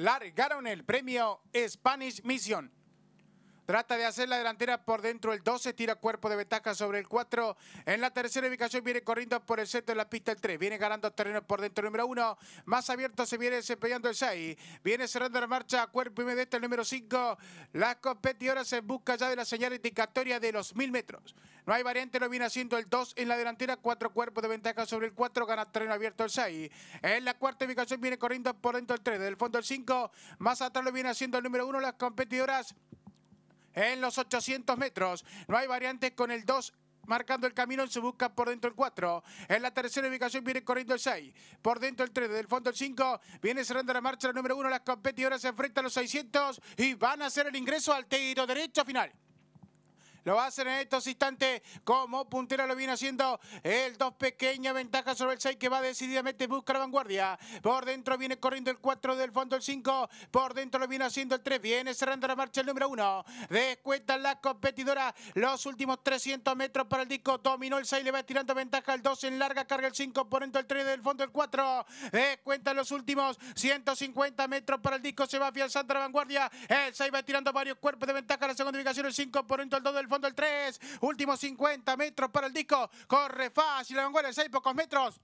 largaron el premio Spanish Mission. Trata de hacer la delantera por dentro el 12. Tira cuerpo de ventaja sobre el 4. En la tercera ubicación viene corriendo por el centro de la pista el 3. Viene ganando terreno por dentro el número 1. Más abierto se viene desempeñando el 6. Viene cerrando la marcha cuerpo y medio el número 5. Las competidoras se busca ya de la señal indicatoria de los 1000 metros. No hay variante, lo viene haciendo el 2 en la delantera. Cuatro cuerpos de ventaja sobre el 4. Gana terreno abierto el 6. En la cuarta ubicación viene corriendo por dentro el 3. Del fondo el 5. Más atrás lo viene haciendo el número 1. Las competidoras. En los 800 metros no hay variantes con el 2 marcando el camino, se busca por dentro el 4. En la tercera ubicación viene corriendo el 6. Por dentro el 3, del fondo el 5. Viene cerrando la marcha la número 1. Las competidoras se enfrentan a los 600 y van a hacer el ingreso al tiro derecho final. Lo hacen en estos instantes como puntera lo viene haciendo el 2 pequeña ventaja sobre el 6 que va decididamente busca la vanguardia. Por dentro viene corriendo el 4 del fondo el 5. Por dentro lo viene haciendo el 3. Viene cerrando la marcha el número 1. Descuenta la competidoras los últimos 300 metros para el disco. Dominó el 6, le va tirando ventaja al 2 en larga carga el 5. Por dentro el 3 del fondo el 4. Descuentan los últimos 150 metros para el disco. Se va afianzando la vanguardia. El 6 va tirando varios cuerpos de ventaja. La segunda ubicación el 5. Por dentro el 2 del fondo el 3. Último 50 metros para el disco. Corre fácil, la vanguardia, 6 pocos metros.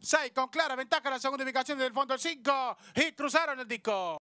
6 con clara ventaja la segunda ubicación del fondo el 5. Y cruzaron el disco.